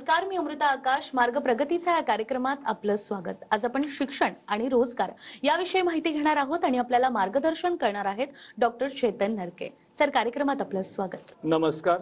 नमस्कार मी अमृता आकाश मार्ग प्रगतीचा या कार्यक्रमात आपलं स्वागत आज आपण शिक्षण आणि रोजगार याविषयी माहिती घेणार आहोत आणि आपल्याला मार्गदर्शन करणार आहेत डॉक्टर चेतन नरके सर कार्यक्रमात आपलं स्वागत नमस्कार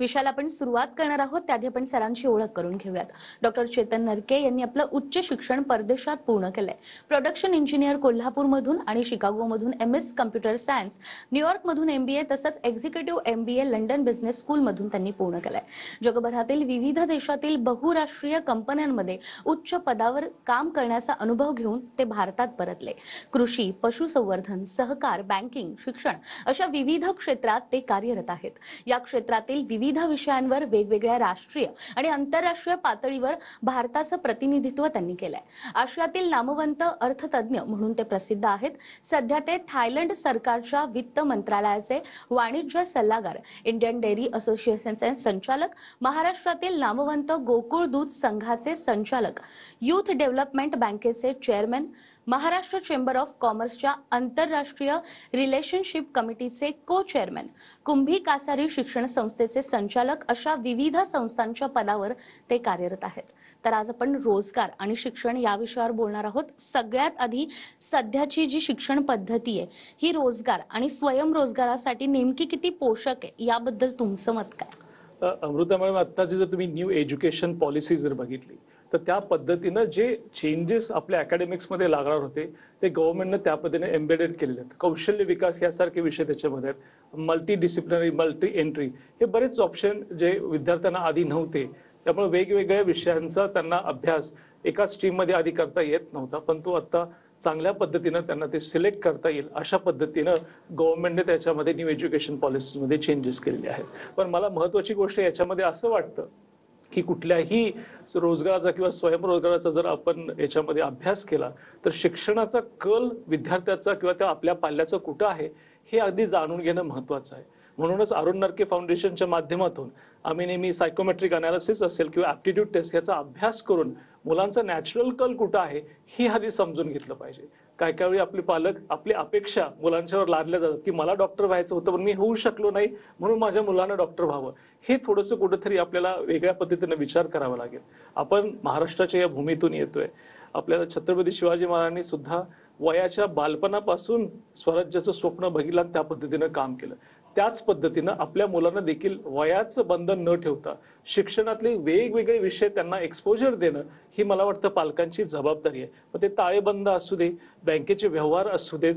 विषयाला आपण सुरुवात करणार आहोत त्याआधी आपण सरांची ओळख करून घेऊयात डॉक्टर चेतन नरके यांनी आपलं उच्च शिक्षण परदेशात पूर्ण केलंय प्रोडक्शन इंजिनियर कोल्हापूरमधून आणि शिकागोमधून एम एस कम्प्युटर सायन्स न्यूयॉर्कमधून एम बी ए तसंच executive M B A London business स्कूलमधून त्यांनी पूर्ण केलंय जगभरातील विविध देशातील बहुराष्ट्रीय कंपन्यांमध्ये उच्च पदावर काम करण्याचा अनुभव घेऊन ते भारतात परतले कृषी पशुसंवर्धन सहकार बँकिंग शिक्षण अशा विविध क्षेत्रात ते कार्यरत आहेत या क्षेत्रातील विविध विविध विषयांवर वेगवेगळ्या राष्ट्रीय आणि आंतरराष्ट्रीय पातळीवर भारताचं प्रतिनिधित्व त्यांनी केलंय आशियातील नामवंत अर्थतज्ञ म्हणून ते प्रसिद्ध आहेत सध्या ते थायलंड सरकारच्या वित्त मंत्रालयाचे वाणिज्य सल्लागार इंडियन डेअरी असोसिएशनचे संचालक महाराष्ट्रातील नामवंत गोकुळ दूध संघाचे संचालक युथ डेव्हलपमेंट बँकेचे चेअरमॅन महाराष्ट्र चेंबर ऑफ कॉमर्सच्या आंतरराष्ट्रीय रिलेशनशिप कमिटीचे को चेअरमॅन कुंभी कासारी शिक्षण संस्थेचे संचालक अशा विविध संस्थांच्या पदावर ते कार्यरत आहेत तर आज आपण रोजगार आणि शिक्षण या विषयावर बोलणार आहोत सगळ्यात आधी सध्याची जी शिक्षण पद्धती आहे ही रोजगार आणि स्वयंरोजगारासाठी नेमकी किती पोषक आहे याबद्दल तुमचं मत काय अमृता मॅडम आत्ताची जर तुम्ही न्यू एज्युकेशन पॉलिसी जर बघितली तर त्या पद्धतीनं जे चेंजेस आपल्या अकॅडमिक्समध्ये लागणार होते ते गव्हर्नमेंटनं त्या पद्धतीने एम्बेडेड केलेले आहेत कौशल्य विकास यासारखे विषय त्याच्यामध्ये आहेत मल्टी डिसिप्लिनरी मल्टी एंट्री हे बरेच ऑप्शन जे विद्यार्थ्यांना आधी नव्हते त्यामुळे वेगवेगळ्या विषयांचा त्यांना अभ्यास एकाच स्ट्रीममध्ये आधी करता येत नव्हता पण तो आत्ता चांगल्या पद्धतीनं त्यांना ते सिलेक्ट करता येईल अशा पद्धतीनं गव्हर्नमेंटने त्याच्यामध्ये न्यू एज्युकेशन पॉलिसीमध्ये चेंजेस केलेले आहेत पण मला महत्त्वाची गोष्ट याच्यामध्ये असं वाटतं की कुठल्याही रोजगाराचा किंवा स्वयंरोजगाराचा जर आपण याच्यामध्ये अभ्यास केला तर शिक्षणाचा कल विद्यार्थ्याचा किंवा त्या आपल्या पाल्याचं कुठं आहे हे अगदी जाणून घेणं महत्वाचं आहे म्हणूनच अरुण नरके फाउंडेशनच्या माध्यमातून आम्ही नेहमी सायकोमेट्रिक अनालिसिस असेल किंवा ॲप्टिट्यूड टेस्ट याचा अभ्यास करून मुलांचा नॅचरल कल कुठं आहे ही आधी समजून घेतलं पाहिजे काय काय वेळी आपले पालक आपली अपेक्षा मुलांच्यावर लादल्या जातात की मला डॉक्टर व्हायचं होतं पण मी होऊ शकलो नाही म्हणून माझ्या मुलांना डॉक्टर व्हावं हे थोडंसं कुठंतरी आपल्याला वेगळ्या पद्धतीनं विचार करावा लागेल आपण महाराष्ट्राच्या या भूमीतून येतोय आपल्याला छत्रपती शिवाजी महाराजांनी सुद्धा वयाच्या बालपणापासून स्वराज्याचं स्वप्न बघितलं त्या पद्धतीनं काम केलं त्याच पद्धतीनं आपल्या मुलांना देखील वयाचं बंधन न ठेवता शिक्षणातले वेगवेगळे विषय त्यांना एक्सपोजर देणं ही मला वाटतं पालकांची जबाबदारी आहे मग ते ताळेबंद असू दे बँकेचे व्यवहार असू देत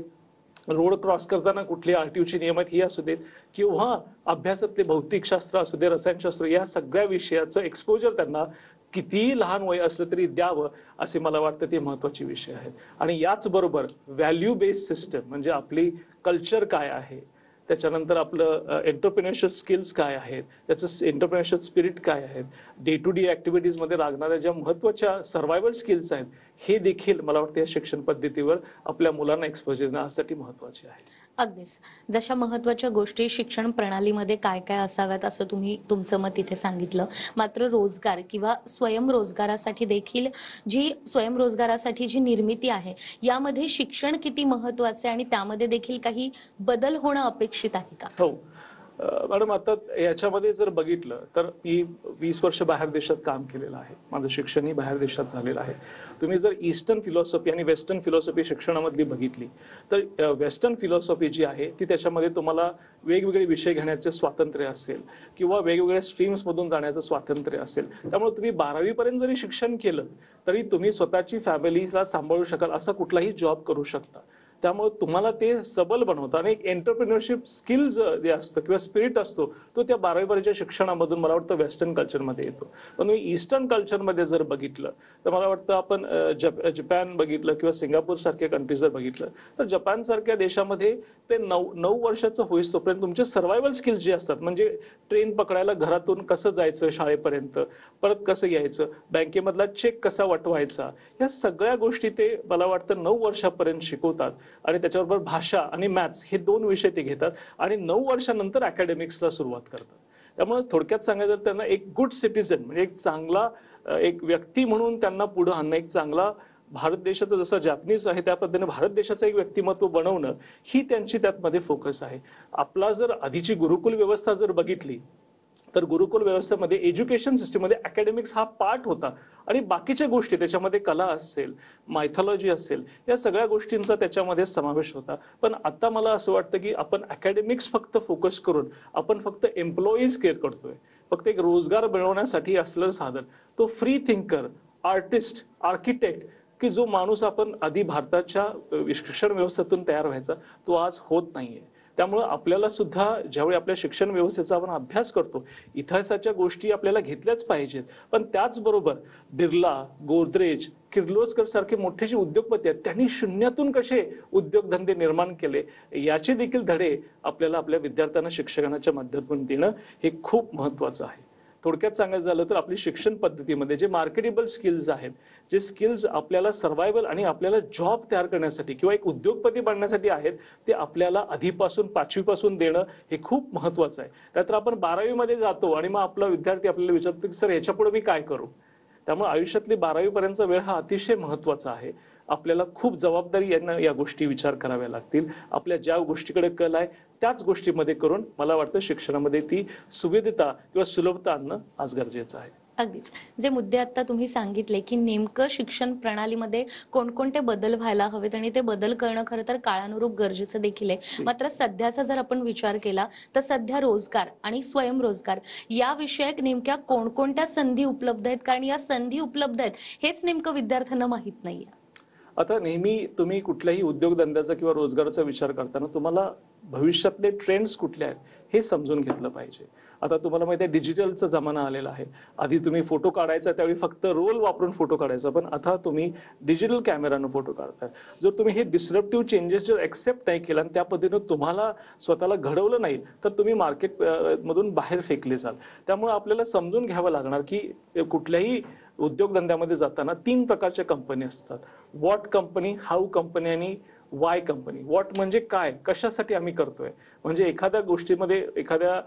रोड क्रॉस करताना कुठली ची नियम आहेत ही असू देत किंवा अभ्यासातले भौतिकशास्त्र असू दे रसायनशास्त्र या सगळ्या विषयाचं एक्सपोजर त्यांना कितीही लहान वय असलं तरी द्यावं असे मला वाटतं ते महत्त्वाचे विषय आहेत आणि याचबरोबर व्हॅल्यू बेस्ड सिस्टम म्हणजे आपली कल्चर काय आहे त्याच्यानंतर आपलं एंटरप्रेन्युअरशिप स्किल्स काय आहेत त्याचं एंटरप्रेन्युअरशिप स्पिरिट काय आहेत डे टू डे ॲक्टिव्हिटीजमध्ये लागणाऱ्या ज्या महत्त्वाच्या सर्वायवल स्किल्स आहेत हे देखील मला वाटतं या शिक्षण पद्धतीवर आपल्या मुलांना एक्सपोजर देण्यासाठी महत्त्वाचे आहे अगदीच जशा महत्वाच्या गोष्टी शिक्षण प्रणालीमध्ये काय काय असाव्यात असं तुम्ही तुमचं मत इथे सांगितलं मात्र रोजगार किंवा स्वयंरोजगारासाठी देखील जी स्वयंरोजगारासाठी जी निर्मिती आहे यामध्ये शिक्षण किती आहे, आणि त्यामध्ये देखील काही बदल होणं अपेक्षित आहे का हो मॅडम आता याच्यामध्ये जर बघितलं तर मी वीस वर्ष बाहेर देशात काम केलेलं आहे माझं शिक्षणही बाहेर देशात झालेलं आहे तुम्ही जर ईस्टर्न फिलॉसॉफी आणि वेस्टर्न फिलॉसॉफी शिक्षणामधली बघितली तर वेस्टर्न फिलॉसॉफी जी आहे ती त्याच्यामध्ये तुम्हाला वेगवेगळे विषय घेण्याचे स्वातंत्र्य असेल किंवा वेगवेगळ्या स्ट्रीम्समधून जाण्याचं स्वातंत्र्य असेल त्यामुळे तुम्ही बारावीपर्यंत जरी शिक्षण केलं तरी तुम्ही स्वतःची फॅमिलीला सांभाळू शकाल असा कुठलाही जॉब करू शकता त्यामुळे तुम्हाला ते सबल बनवतं आणि एक एंटरप्रिन्युअरशिप स्किल जे असतं किंवा स्पिरिट असतो तो त्या बारीच्या शिक्षणामधून मला वाटतं वेस्टर्न कल्चरमध्ये येतो पण मी ईस्टर्न कल्चरमध्ये जर बघितलं तर मला वाटतं आपण जप जपान बघितलं किंवा सिंगापूर सारख्या कंट्रीज जर बघितलं तर जपान सारख्या देशामध्ये ते नऊ नऊ वर्षाचं होईस तोपर्यंत तुमचे सर्वायवल स्किल्स जे असतात म्हणजे ट्रेन पकडायला घरातून कसं जायचं शाळेपर्यंत परत कसं यायचं बँकेमधला चेक कसा वाटवायचा या सगळ्या गोष्टी ते मला वाटतं नऊ वर्षापर्यंत शिकवतात आणि त्याच्याबरोबर भाषा आणि मॅथ्स हे दोन विषय ते घेतात आणि नऊ वर्षानंतर अकॅडमिक्सला सुरुवात करतात त्यामुळे थोडक्यात सांगायचं तर त्यांना एक गुड सिटीजन म्हणजे एक चांगला एक व्यक्ती म्हणून त्यांना पुढं आणणं एक चांगला भारत देशाचं जसं जॅपनीज आहे त्या पद्धतीने भारत देशाचं एक व्यक्तिमत्व बनवणं ही त्यांची त्यातमध्ये फोकस आहे आपला जर आधीची गुरुकुल व्यवस्था जर बघितली तर गुरुकुल व्यवस्थेमध्ये एज्युकेशन सिस्टीममध्ये अकॅडमिक्स हा पार्ट होता आणि बाकीच्या गोष्टी त्याच्यामध्ये कला असेल मायथॉलॉजी असेल या सगळ्या गोष्टींचा त्याच्यामध्ये समावेश होता पण आता मला असं वाटतं की आपण अकॅडमिक्स फक्त फोकस करून आपण फक्त एम्प्लॉईज केअर करतोय फक्त एक रोजगार मिळवण्यासाठी असलेलं साधन तो फ्री थिंकर आर्टिस्ट आर्किटेक्ट की जो माणूस आपण आधी भारताच्या शिक्षण व्यवस्थेतून तयार व्हायचा तो आज होत नाहीये त्यामुळं आपल्याला सुद्धा ज्यावेळी आपल्या शिक्षण व्यवस्थेचा आपण अभ्यास करतो इतिहासाच्या गोष्टी आपल्याला घेतल्याच पाहिजेत पण त्याचबरोबर बिर्ला गोदरेज किर्लोस्कर सारखे मोठे जे उद्योगपती आहेत त्यांनी शून्यातून कसे उद्योगधंदे निर्माण केले याचे देखील धडे आपल्याला आपल्या विद्यार्थ्यांना शिक्षकांच्या माध्यमातून देणं हे खूप महत्वाचं आहे थोडक्यात सांगायचं झालं तर आपली शिक्षण पद्धतीमध्ये जे मार्केटेबल स्किल्स आहेत जे स्किल्स आपल्याला सर्वायवल आणि आपल्याला जॉब तयार करण्यासाठी किंवा एक उद्योगपती बनण्यासाठी आहेत ते आपल्याला आधीपासून पाचवीपासून देणं हे खूप महत्त्वाचं आहे त्यात आपण बारावीमध्ये जातो आणि मग आपला विद्यार्थी आपल्याला विचारतो की सर ह्याच्यापुढे मी काय करू त्यामुळे आयुष्यातली पर्यंतचा वेळ हा अतिशय महत्वाचा आहे आपल्याला खूप जबाबदारी यांना या गोष्टी विचार कराव्या लागतील आपल्या ज्या गोष्टीकडे कल आहे त्याच गोष्टीमध्ये करून मला वाटतं शिक्षणामध्ये ती सुविधता किंवा सुलभता आणणं आज गरजेचं आहे अगदीच जे मुद्दे आता तुम्ही सांगितले की नेमकं शिक्षण प्रणालीमध्ये कोणकोणते बदल व्हायला हवेत आणि ते बदल करणं खरं तर काळानुरूप गरजेचं देखील आहे मात्र सध्याचा जर आपण विचार केला तर सध्या रोजगार आणि स्वयंरोजगार या विषयक नेमक्या कोणकोणत्या संधी उपलब्ध आहेत कारण या संधी उपलब्ध आहेत हेच नेमकं विद्यार्थ्यांना माहीत नाहीये आता नेहमी तुम्ही कुठल्याही उद्योगधंद्याचा किंवा रोजगाराचा विचार करताना तुम्हाला भविष्यातले ट्रेंड्स कुठले आहेत हे समजून घेतलं पाहिजे आता तुम्हाला माहिती आहे डिजिटलचा जमाना आलेला आहे आधी तुम्ही फोटो काढायचा त्यावेळी फक्त रोल वापरून फोटो काढायचा पण आता तुम्ही डिजिटल कॅमेरानं फोटो काढताय जर तुम्ही हे डिस्क्रप्टिव्ह चेंजेस जर ॲक्सेप्ट नाही केला आणि त्या पद्धतीनं तुम्हाला स्वतःला घडवलं नाही तर तुम्ही मार्केट मधून बाहेर फेकले जाल त्यामुळे आपल्याला समजून घ्यावं लागणार की कुठल्याही उद्योगधंद्यामध्ये जाताना तीन प्रकारच्या कंपनी असतात वॉट कंपनी हाऊ कंपनी आणि वाय कंपनी वॉट म्हणजे काय कशासाठी आम्ही करतोय म्हणजे एखाद्या गोष्टीमध्ये एखाद्या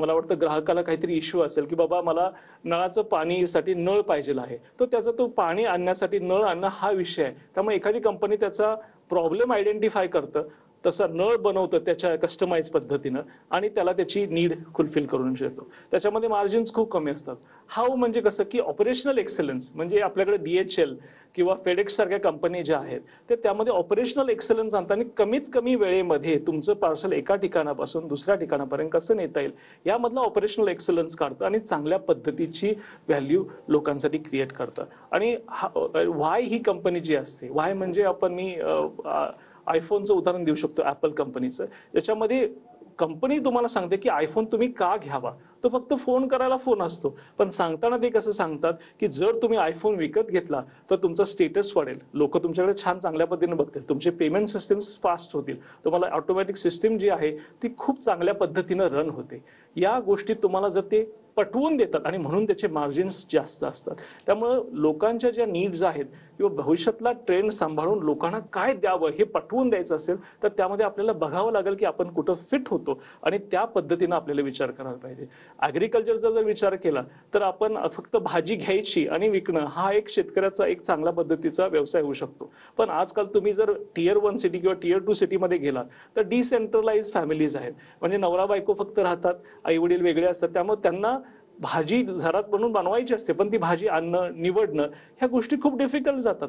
मला वाटतं ग्राहकाला काहीतरी इश्यू असेल की बाबा मला नळाचं पाणीसाठी नळ पाहिजे आहे तो त्याचा तो पाणी आणण्यासाठी नळ आणणं हा विषय आहे त्यामुळे एखादी कंपनी त्याचा प्रॉब्लेम आयडेंटिफाय करतं तसा नळ बनवतं त्याच्या कस्टमाइज पद्धतीनं आणि त्याला त्याची नीड फुलफिल करून शकतो त्याच्यामध्ये मार्जिन्स खूप कमी असतात हाऊ म्हणजे कसं की ऑपरेशनल एक्सलन्स म्हणजे आपल्याकडे डी एच एल किंवा फेडेक्स सारख्या कंपनी ज्या आहेत ते त्यामध्ये ऑपरेशनल एक्सेलन्स आणताना कमीत कमी वेळेमध्ये तुमचं पार्सल एका ठिकाणापासून दुसऱ्या ठिकाणापर्यंत कसं नेता येईल यामधला ऑपरेशनल एक्सलन्स काढतं आणि चांगल्या पद्धतीची व्हॅल्यू लोकांसाठी क्रिएट करतं आणि वाय ही कंपनी जी असते वाय म्हणजे आपण मी आयफोनचं उदाहरण देऊ शकतो ॲपल कंपनीचं ज्याच्यामध्ये कंपनी तुम्हाला सांगते की आयफोन तुम्ही का घ्यावा तो फक्त फोन करायला फोन असतो पण सांगताना ते कसं सांगतात की जर तुम्ही आयफोन विकत घेतला तर तुमचा स्टेटस वाढेल लोक तुमच्याकडे छान चांगल्या पद्धतीने बघतील तुमचे पेमेंट सिस्टम्स फास्ट होतील तुम्हाला ऑटोमॅटिक सिस्टीम जी आहे ती खूप चांगल्या पद्धतीनं रन होते या गोष्टीत तुम्हाला जर ते पटवून देतात आणि म्हणून त्याचे मार्जिन्स जास्त असतात त्यामुळं लोकांच्या ज्या नीड्स आहेत किंवा भविष्यातला ट्रेंड सांभाळून लोकांना काय द्यावं हे पटवून द्यायचं असेल तर त्यामध्ये आपल्याला बघावं लागेल की आपण कुठं फिट होतो आणि त्या पद्धतीनं आपल्याला विचार करायला पाहिजे ॲग्रिकल्चरचा जर विचार केला तर आपण फक्त भाजी घ्यायची आणि विकणं हा एक शेतकऱ्याचा एक चांगला पद्धतीचा व्यवसाय होऊ शकतो पण आजकाल तुम्ही जर टियर वन सिटी किंवा टियर टू सिटीमध्ये गेला तर डिसेंट्रलाइज फॅमिलीज आहेत म्हणजे नवरा बायको फक्त राहतात आई वडील वेगळे असतात त्यामुळे त्यांना भाजी झरात बनवून बनवायची असते पण ती भाजी आणणं निवडणं ह्या गोष्टी खूप डिफिकल्ट जातात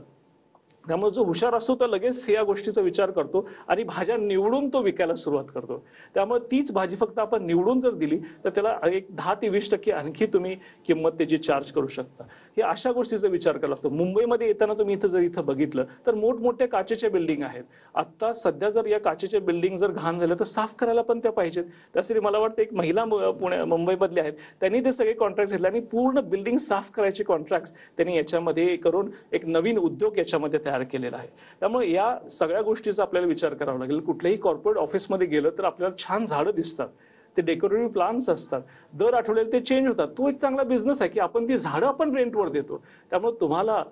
त्यामुळे जो हुशार असतो तो लगेच या गोष्टीचा विचार करतो आणि भाज्या निवडून तो विकायला सुरुवात करतो त्यामुळे तीच भाजी फक्त आपण निवडून जर दिली तर त्याला एक दहा ते वीस टक्के आणखी तुम्ही किंमत त्याची चार्ज करू शकता हे अशा गोष्टीचा विचार करा लागतो मुंबईमध्ये येताना तुम्ही इथं जर इथं बघितलं तर मोठमोठ्या काचेच्या बिल्डिंग आहेत आत्ता सध्या जर या काचेच्या बिल्डिंग जर घाण झालं तर साफ करायला पण त्या पाहिजेत त्यासाठी मला वाटतं एक महिला पुणे मुंबईमधल्या आहेत त्यांनी ते सगळे कॉन्ट्रॅक्ट घेतले आणि पूर्ण बिल्डिंग साफ करायचे कॉन्ट्रॅक्ट त्यांनी याच्यामध्ये करून एक नवीन उद्योग याच्यामध्ये तयार तयार केलेला आहे त्यामुळे या सगळ्या गोष्टीचा आपल्याला विचार करावा लागेल कुठल्याही कॉर्पोरेट ऑफिसमध्ये गेलं तर आपल्याला छान झाडं दिसतात ते डेकोरेटिव्ह प्लांट्स असतात दर आठवड्याला ते चेंज होतात तो एक चांगला बिझनेस आहे की आपण ती झाडं आपण रेंटवर देतो त्यामुळे तुम्हाला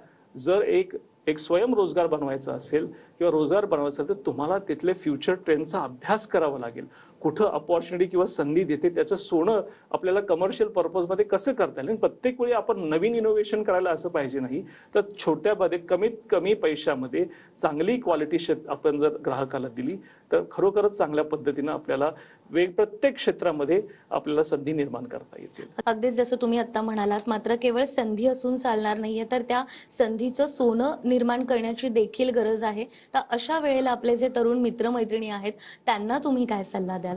जर एक एक स्वयंरोजगार बनवायचा असेल किंवा रोजगार बनवायचा असेल तर तुम्हाला तिथले फ्युचर ट्रेंडचा अभ्यास करावा लागेल कुठं अपॉर्च्युनिटी किंवा संधी देते त्याचं सोनं आपल्याला कमर्शियल पर्पजमध्ये कसं करता येईल प्रत्येक वेळी आपण नवीन इनोव्हेशन करायला असं पाहिजे नाही तर छोट्यामध्ये कमीत कमी पैशामध्ये चांगली क्वालिटी शेत आपण जर ग्राहकाला दिली तर खरोखरच चांगल्या पद्धतीनं आपल्याला वेग प्रत्येक क्षेत्रामध्ये आपल्याला संधी निर्माण करता येते अगदीच जसं तुम्ही आत्ता म्हणालात मात्र केवळ संधी असून चालणार नाहीये तर त्या संधीचं सोनं निर्माण करण्याची देखील गरज आहे तर अशा वेळेला आपले जे तरुण मित्रमैत्रिणी आहेत त्यांना तुम्ही काय सल्ला द्या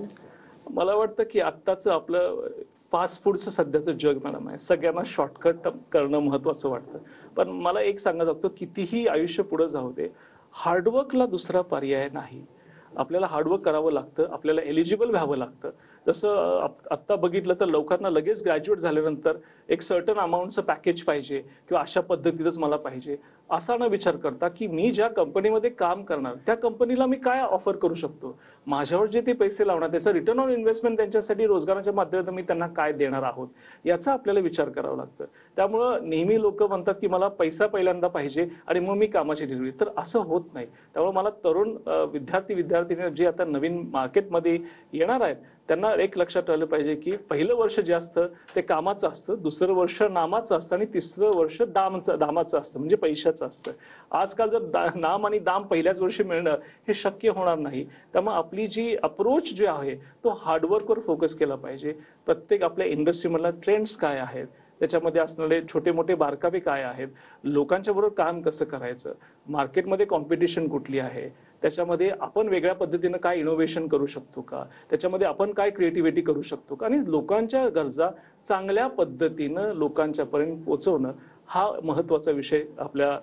मला वाटतं की आत्ताचं आपलं फास्ट फूडचं सध्याचं जग मॅडम आहे सगळ्यांना शॉर्टकट करणं महत्वाचं वाटतं पण मला एक सांगत लागतो कितीही आयुष्य पुढं जाऊ दे हार्डवर्कला दुसरा पर्याय नाही आपल्याला हार्डवर्क करावं लागतं आपल्याला एलिजिबल व्हावं लागतं जसं आत्ता बघितलं तर लोकांना लगेच ग्रॅज्युएट झाल्यानंतर एक सर्टन अमाऊंटचं पॅकेज पाहिजे किंवा अशा पद्धतीतच मला पाहिजे असा न विचार करता की मी ज्या कंपनीमध्ये काम करणार त्या कंपनीला मी काय ऑफर करू शकतो माझ्यावर जे ते पैसे लावणार त्याचं रिटर्न ऑन इन्व्हेस्टमेंट त्यांच्यासाठी रोजगाराच्या माध्यमातून मी त्यांना काय देणार आहोत याचा आपल्याला विचार करावा लागतं त्यामुळं नेहमी लोक म्हणतात की मला पैसा पहिल्यांदा पाहिजे आणि मग मी कामाची डिलिव्हरी तर असं होत नाही त्यामुळे मला तरुण विद्यार्थी विद्यार्थिनी जे आता नवीन मार्केटमध्ये येणार आहेत त्यांना एक लक्षात आलं पाहिजे की पहिलं वर्ष जे असतं ते कामाचं असतं दुसरं वर्ष नामाचं असतं आणि तिसरं वर्ष दामचं दामाचं असतं म्हणजे पैशाचं असतं आजकाल जर दा नाम आणि दाम पहिल्याच वर्षी मिळणं हे शक्य होणार नाही त्यामुळे आपली जी अप्रोच जे आहे तो हार्डवर्कवर फोकस केला पाहिजे प्रत्येक आपल्या इंडस्ट्रीमधला ट्रेंड्स काय आहेत त्याच्यामध्ये असणारे छोटे मोठे बारकावे काय आहेत लोकांच्या बरोबर काम कसं करायचं मार्केटमध्ये कॉम्पिटिशन कुठली आहे त्याच्यामध्ये आपण वेगळ्या पद्धतीनं काय इनोव्हेशन करू शकतो का त्याच्यामध्ये आपण काय क्रिएटिव्हिटी करू शकतो का आणि लोकांच्या गरजा चांगल्या पद्धतीनं लोकांच्यापर्यंत पोचवणं हा महत्वाचा विषय आपल्या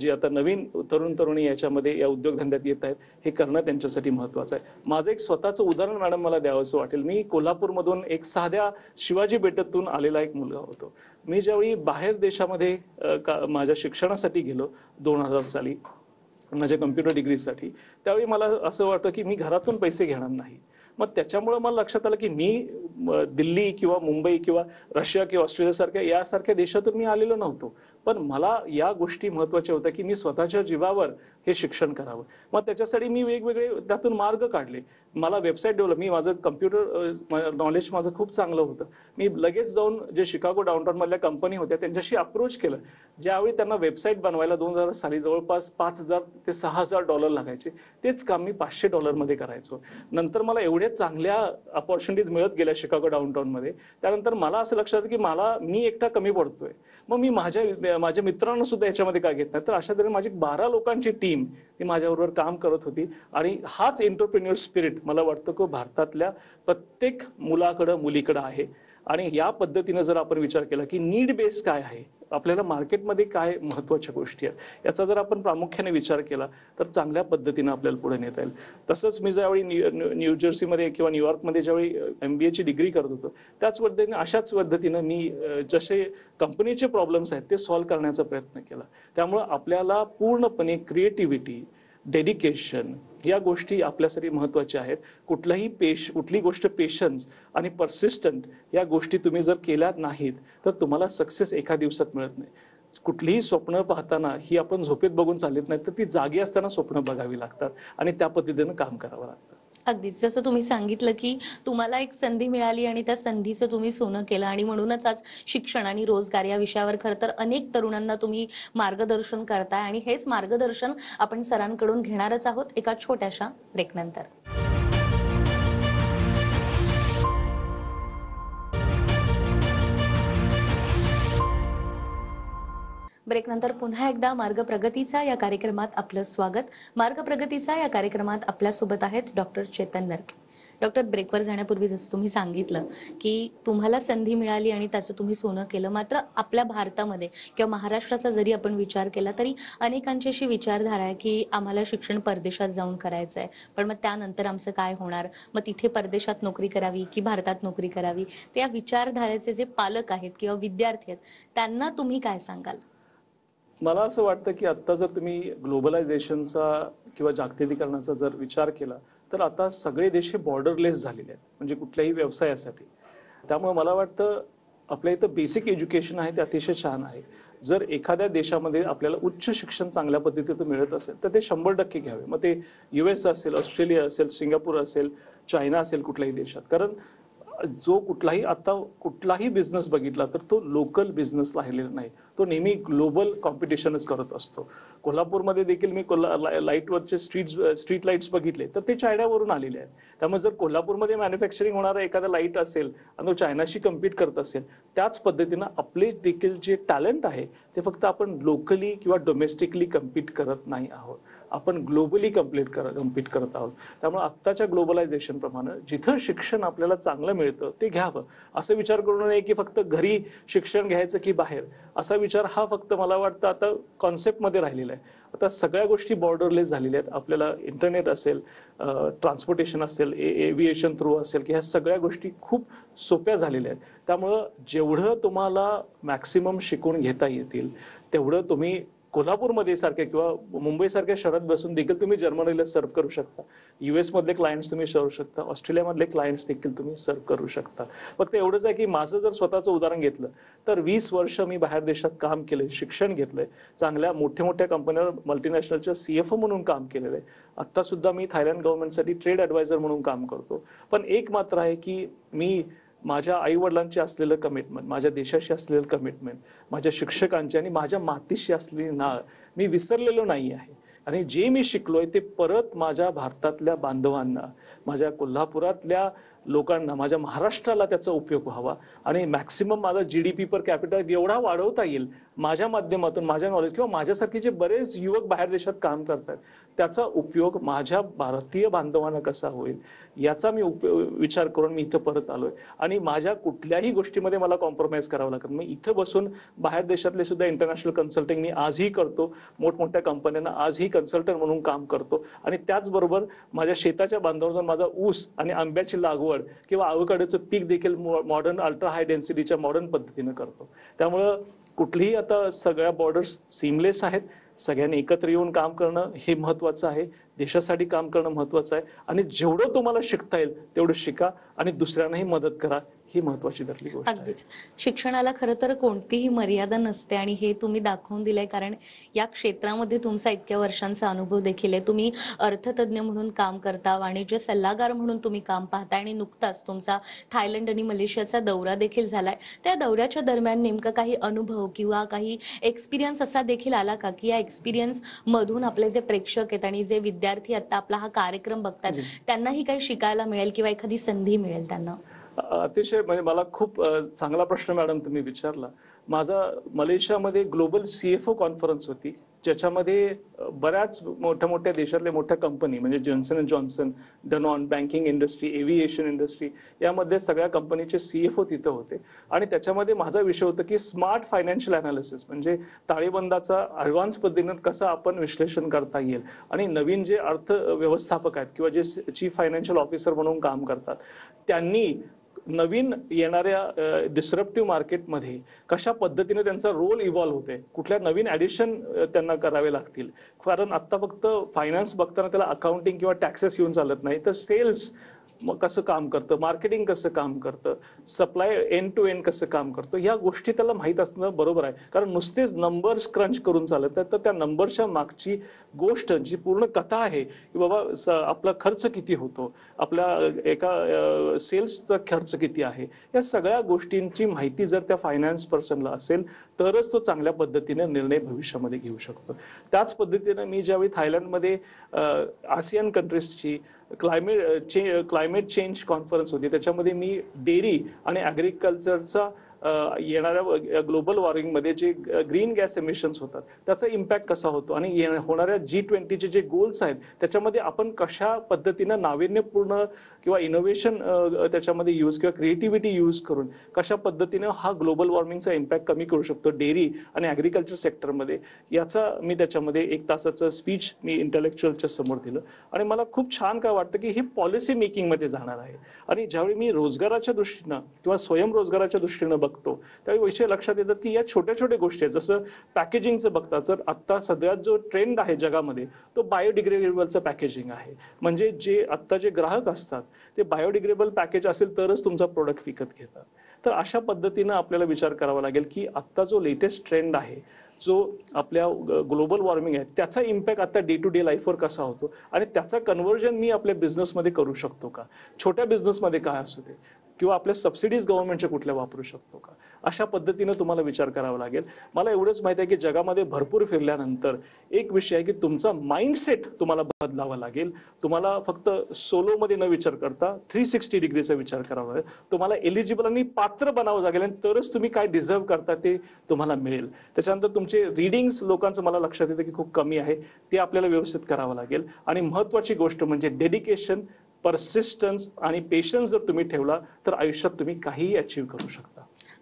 जी आता नवीन तरुण तरुणी याच्यामध्ये या उद्योगधंद्यात येत आहेत हे करणं त्यांच्यासाठी महत्वाचं आहे माझं एक स्वतःचं उदाहरण मॅडम मला द्यावंसं वाटेल मी कोल्हापूरमधून एक साध्या शिवाजी बेटातून आलेला एक मुलगा होतो मी ज्यावेळी बाहेर देशामध्ये माझ्या शिक्षणासाठी गेलो दोन हजार साली माझ्या कम्प्युटर डिग्रीसाठी त्यावेळी मला असं वाटतं की मी घरातून पैसे घेणार नाही मग त्याच्यामुळे मला लक्षात आलं की मी दिल्ली किंवा मुंबई किंवा रशिया किंवा ऑस्ट्रेलियासारख्या यासारख्या देशातून मी आलेलो नव्हतो पण मला या गोष्टी महत्वाच्या होत्या की मी स्वतःच्या जीवावर हे शिक्षण करावं मग त्याच्यासाठी मी वेगवेगळे त्यातून मार्ग काढले मला वेबसाईट डेव्हलप मी माझं कम्प्युटर नॉलेज माझं खूप चांगलं होतं मी लगेच जाऊन जे शिकागो डाऊनटाऊनमधल्या कंपनी होत्या त्यांच्याशी अप्रोच केलं ज्यावेळी त्यांना वेबसाईट बनवायला दोन हजार साली जवळपास पाच हजार ते सहा हजार डॉलर लागायचे तेच काम मी पाचशे डॉलरमध्ये करायचो नंतर मला एवढ्या चांगल्या अपॉर्च्युनिटीज मिळत गेल्या शिकागो मध्ये त्यानंतर मला असं लक्षात की मला मी एकटा कमी पडतोय मग मी माझ्या माझ्या मित्रांना सुद्धा याच्यामध्ये काय घेत नाही तर अशा तऱ्हेने माझी बारा लोकांची टीम ती माझ्याबरोबर काम करत होती आणि हाच एंटरप्रेन्युअर स्पिरिट मला वाटतं की भारतातल्या प्रत्येक मुलाकडं मुलीकडं आहे आणि या पद्धतीनं जर आपण विचार केला की नीड बेस काय आहे आपल्याला मार्केटमध्ये काय महत्त्वाच्या गोष्टी आहेत याचा जर आपण प्रामुख्याने विचार केला तर चांगल्या पद्धतीनं आपल्याला पुढे नेता येईल तसंच मी ज्यावेळी न्यू न्यूजर्सीमध्ये किंवा न्यूयॉर्कमध्ये ज्यावेळी एम बी एची डिग्री करत होतो त्याच पद्धतीने अशाच पद्धतीनं मी जसे कंपनीचे प्रॉब्लेम्स आहेत ते सॉल्व्ह करण्याचा प्रयत्न केला त्यामुळं आपल्याला पूर्णपणे क्रिएटिव्हिटी डेडिकेशन या गोष्टी आपल्यासाठी महत्त्वाच्या आहेत कुठलाही पेश कुठली गोष्ट पेशन्स आणि पर्सिस्टंट या गोष्टी तुम्ही जर केल्या नाहीत तर तुम्हाला सक्सेस एका दिवसात मिळत नाही कुठलीही स्वप्न पाहताना ही आपण झोपेत बघून चालत नाही तर ती जागी असताना स्वप्न बघावी लागतात आणि त्या पद्धतीनं काम करावं लागतं अगदीच जसं तुम्ही सांगितलं की तुम्हाला एक संधी मिळाली आणि त्या संधीचं तुम्ही सोनं केलं आणि म्हणूनच आज शिक्षण आणि रोजगार या विषयावर खरं तर अनेक तरुणांना तुम्ही मार्गदर्शन करताय आणि हेच मार्गदर्शन आपण सरांकडून घेणारच आहोत एका छोट्याशा ब्रेकनंतर ब्रेकनंतर पुन्हा एकदा मार्ग प्रगतीचा या कार्यक्रमात आपलं स्वागत मार्ग प्रगतीचा या कार्यक्रमात आपल्यासोबत आहेत डॉक्टर चेतन नरके डॉक्टर ब्रेकवर जाण्यापूर्वी जसं तुम्ही सांगितलं की तुम्हाला संधी मिळाली आणि त्याचं तुम्ही सोनं केलं मात्र आपल्या भारतामध्ये किंवा महाराष्ट्राचा जरी आपण विचार केला तरी अनेकांची अशी विचारधारा आहे की आम्हाला शिक्षण परदेशात जाऊन करायचं आहे पण मग त्यानंतर आमचं काय होणार मग तिथे परदेशात नोकरी करावी की भारतात नोकरी करावी त्या विचारधारेचे जे पालक आहेत किंवा विद्यार्थी आहेत त्यांना तुम्ही काय सांगाल मला असं वाटतं की आत्ता जर तुम्ही ग्लोबलायझेशनचा किंवा जागतिकीकरणाचा जर विचार केला तर आता सगळे देश हे बॉर्डरलेस झालेले आहेत म्हणजे कुठल्याही व्यवसायासाठी त्यामुळे मला वाटतं आपल्या इथं बेसिक एज्युकेशन आहे ते अतिशय छान आहे जर एखाद्या देशामध्ये आपल्याला उच्च शिक्षण चांगल्या पद्धतीचं मिळत असेल तर ते शंभर टक्के घ्यावे मग ते यू एस असेल ऑस्ट्रेलिया असेल सिंगापूर असेल चायना असेल कुठल्याही देशात कारण जो कुठलाही आता कुठलाही बिझनेस बघितला तर तो लोकल बिझनेस राहिलेला नाही तो नेहमी ग्लोबल कॉम्पिटिशनच करत असतो कोल्हापूरमध्ये देखील मी कोल्हा ला, लाईटवरचे स्ट्रीट स्ट्रीट लाईट्स बघितले तर ते चायनावरून आलेले आहेत त्यामुळे जर कोल्हापूरमध्ये मॅन्युफॅक्चरिंग होणारा एखादा लाईट असेल आणि तो चायनाशी कम्पीट करत असेल त्याच पद्धतीनं आपले देखील जे टॅलेंट आहे ते फक्त आपण लोकली किंवा डोमेस्टिकली कम्पीट करत नाही आहोत आपण ग्लोबली कम्प्लीट कर कम्पीट करत आहोत त्यामुळे आत्ताच्या ग्लोबलायझेशनप्रमाणे जिथं शिक्षण आपल्याला चांगलं मिळतं ते घ्यावं असं विचार करू नये की फक्त घरी शिक्षण घ्यायचं की बाहेर असा विचार हा फक्त मला वाटतं आता कॉन्सेप्टमध्ये राहिलेला आहे आता सगळ्या गोष्टी बॉर्डरलेस झालेल्या आहेत आपल्याला इंटरनेट असेल ट्रान्सपोर्टेशन असेल एव्हिएशन थ्रू असेल की ह्या सगळ्या गोष्टी खूप सोप्या झालेल्या आहेत त्यामुळं जेवढं तुम्हाला मॅक्सिमम शिकून घेता येतील तेवढं तुम्ही कोल्हापूरमध्ये सारखे किंवा मुंबईसारख्या शहरात बसून देखील तुम्ही जर्मनीला सर्व करू शकता युएसमधले क्लायंट्स तुम्ही सर्व शकता ऑस्ट्रेलियामधले क्लायंट्स देखील तुम्ही सर्व करू शकता फक्त एवढंच आहे की माझं जर स्वतःचं उदाहरण घेतलं तर वीस वर्ष मी बाहेर देशात काम केलं शिक्षण घेतलंय चांगल्या मोठ्या मोठ्या कंपन्यांवर मल्टीनॅशनलच्या सी एफ ओ म्हणून काम केलेलं आहे आत्तासुद्धा मी थायलंड गव्हर्नमेंटसाठी ट्रेड ॲडवायझर म्हणून काम करतो पण एक मात्र आहे की मी माझ्या आईवडिलांचे असलेलं कमिटमेंट माझ्या देशाशी असलेलं कमिटमेंट माझ्या शिक्षकांची आणि माझ्या मातीशी असलेली नाळ मी विसरलेलो नाही आहे आणि जे मी शिकलोय ते परत माझ्या भारतातल्या बांधवांना माझ्या कोल्हापुरातल्या लोकांना माझ्या महाराष्ट्राला त्याचा उपयोग व्हावा आणि मॅक्सिमम माझा G D P per capital एवढा वाढवता येईल माझ्या माध्यमातून माझ्या नॉलेज किंवा माझ्यासारखे जे बरेच युवक बाहेर देशात काम करतात त्याचा उपयोग माझ्या भारतीय बांधवांना कसा होईल याचा मी उपयोग विचार करून मी इथं परत आलोय आणि माझ्या कुठल्याही गोष्टीमध्ये मला कॉम्प्रोमाइज करावं लागत मी इथं बसून बाहेर देशातले सुद्धा इंटरनॅशनल कन्सल्टिंग मी आजही करतो मोठमोठ्या कंपन्यांना आजही कन्सल्टंट म्हणून काम करतो आणि त्याचबरोबर माझ्या शेताच्या बांधवांना माझा ऊस आणि आंब्याची लागवड किंवा आवकाड्याचं पीक देखील मॉडर्न अल्ट्रा हाय डेन्सिटीच्या मॉडर्न पद्धतीनं करतो त्यामुळं कुठलीही आता सगळ्या बॉर्डर्स सीमलेस आहेत सगळ्यांनी एकत्र येऊन काम करणं हे महत्त्वाचं आहे देशासाठी काम करणं महत्त्वाचं आहे आणि जेवढं तुम्हाला शिकता येईल तेवढं शिका आणि दुसऱ्यांनाही मदत करा ही महत्वाची गोष्ट अगदीच शिक्षणाला खरं तर कोणतीही मर्यादा नसते आणि हे तुम्ही दाखवून दिलंय कारण या क्षेत्रामध्ये तुमचा इतक्या वर्षांचा अनुभव देखील आहे तुम्ही अर्थतज्ञ म्हणून काम करता वाणिज्य सल्लागार म्हणून तुम्ही काम पाहता आणि नुकताच तुमचा थायलंड आणि मलेशियाचा दौरा देखील झालाय त्या दौऱ्याच्या दरम्यान नेमका काही अनुभव किंवा काही एक्सपिरियन्स असा देखील आला का की या एक्सपिरियन्स मधून आपले जे प्रेक्षक आहेत आणि जे विद्यार्थी आता आपला हा कार्यक्रम बघतात त्यांनाही काही शिकायला मिळेल किंवा एखादी संधी मिळेल त्यांना अतिशय म्हणजे मला खूप चांगला प्रश्न मॅडम तुम्ही विचारला माझा मलेशियामध्ये global C F O conference होती ज्याच्यामध्ये बऱ्याच मोठ्या मोठ्या देशातल्या मोठ्या कंपनी म्हणजे Johnson and Johnson Danone banking industry aviation industry यामध्ये सगळ्या कंपनीचे सी एफ ओ तिथं होते आणि त्याच्यामध्ये माझा विषय होता की स्मार्ट फायनान्शियल अनालिसिस म्हणजे ताळेबंदाचा ॲडव्हान्स पद्धतीनं कसं आपण विश्लेषण करता येईल आणि नवीन जे अर्थव्यवस्थापक आहेत किंवा जे चीफ फायनान्शियल ऑफिसर म्हणून काम करतात त्यांनी नवीन येणाऱ्या मार्केट मार्केटमध्ये कशा पद्धतीने त्यांचा रोल इव्हॉल्व्ह होते कुठल्या नवीन ॲडिशन त्यांना करावे लागतील कारण आत्ता फक्त फायनान्स बघताना त्याला अकाउंटिंग किंवा टॅक्सेस येऊन चालत नाही तर सेल्स कसं काम करतं मार्केटिंग कसं काम करतं सप्लाय एन टू एन कसं काम करतं ह्या गोष्टी त्याला माहीत असणं बरोबर आहे कारण नुसतेच नंबर्स क्रंच करून चालत तर त्या नंबरच्या मागची गोष्ट जी पूर्ण कथा आहे की बाबा आपला खर्च किती होतो आपल्या एका सेल्सचा खर्च किती आहे या सगळ्या गोष्टींची माहिती जर त्या फायनान्स पर्सनला असेल तरच तो चांगल्या पद्धतीने निर्णय भविष्यामध्ये घेऊ शकतो त्याच पद्धतीनं मी ज्यावेळी थायलंडमध्ये आसियन कंट्रीजची क्लायमेट चे क्लायमेट चेंज कॉन्फरन्स होती त्याच्यामध्ये मी डेअरी आणि ॲग्रिकल्चरचा येणाऱ्या ग्लोबल वॉर्मिंगमध्ये जे ग्रीन गॅस एमिशन्स होतात त्याचा इम्पॅक्ट कसा होतो आणि होणाऱ्या जी ट्वेंटीचे जे गोल्स आहेत त्याच्यामध्ये आपण कशा पद्धतीनं नाविन्यपूर्ण किंवा इनोव्हेशन त्याच्यामध्ये यूज किंवा क्रिएटिव्हिटी यूज करून कशा पद्धतीनं हा ग्लोबल वॉर्मिंगचा इम्पॅक्ट कमी करू शकतो डेअरी आणि ॲग्रिकल्चर सेक्टरमध्ये याचा मी त्याच्यामध्ये एक तासाचं स्पीच मी इंटलेक्च्युअलच्या समोर दिलं आणि मला खूप छान काय वाटतं की हे पॉलिसी मेकिंगमध्ये जाणार आहे आणि ज्यावेळी मी रोजगाराच्या दृष्टीनं किंवा स्वयंरोजगाराच्या दृष्टीनं बघतो बघतो त्यावेळी विषय लक्षात येतात की या छोट्या छोट्या गोष्टी आहेत जसं पॅकेजिंगचं बघता तर आत्ता सगळ्यात जो ट्रेंड आहे जगामध्ये तो बायोडिग्रेडेबलचं पॅकेजिंग आहे म्हणजे जे आत्ता जे ग्राहक असतात ते बायोडिग्रेबल पॅकेज असेल तरच तुमचा प्रोडक्ट विकत घेतात तर अशा पद्धतीनं आपल्याला विचार करावा लागेल की आत्ता जो लेटेस्ट ट्रेंड आहे जो आपल्या ग्लोबल वॉर्मिंग आहे त्याचा इम्पॅक्ट आता डे टू डे लाईफवर कसा होतो आणि त्याचा कन्वर्जन मी आपल्या बिझनेसमध्ये करू शकतो का छोट्या बिझनेसमध्ये काय असू दे किंवा आपल्या सबसिडीज गव्हर्नमेंटच्या कुठल्या वापरू शकतो का अशा पद्धतीनं तुम्हाला विचार करावा लागेल मला एवढंच माहिती आहे की जगामध्ये भरपूर फिरल्यानंतर एक विषय आहे की तुमचा माइंडसेट तुम्हाला बदलावा लागेल तुम्हाला फक्त सोलोमध्ये न विचार करता थ्री सिक्स्टी डिग्रीचा विचार करावा लागेल तुम्हाला एलिजिबल आणि पात्र बनावं लागेल आणि तरच तुम्ही काय डिझर्व करता ते तुम्हाला मिळेल त्याच्यानंतर तुमचे रिडिंग्स लोकांचं मला लक्षात येतं की खूप कमी आहे ते आपल्याला व्यवस्थित करावं लागेल आणि महत्त्वाची गोष्ट म्हणजे डेडिकेशन परसिस्टन्स आणि पेशन्स जर तुम्ही ठेवला तर आयुष्यात तुम्ही काहीही अचीव करू शकता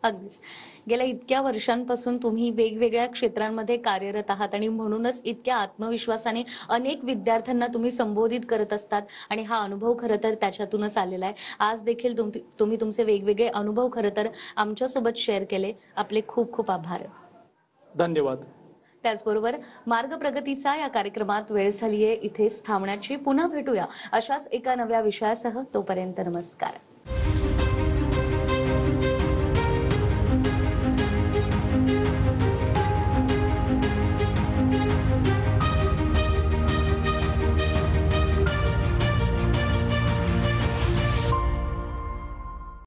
अगदीच गेल्या इतक्या वर्षांपासून तुम्ही वेगवेगळ्या क्षेत्रांमध्ये कार्यरत आहात आणि म्हणूनच इतक्या आत्मविश्वासाने अनेक विद्यार्थ्यांना तुम्ही संबोधित करत असतात आणि हा अनुभव खरं तर त्याच्यातूनच आलेला आहे आज देखील तुम्ही तुमचे वेगवेगळे अनुभव खरं तर आमच्यासोबत शेअर केले आपले खूप खूप आभार धन्यवाद त्याचबरोबर मार्ग प्रगतीचा या कार्यक्रमात वेळ झालीये इथेच थांबण्याची पुन्हा भेटूया अशाच एका नव्या विषयासह तोपर्यंत नमस्कार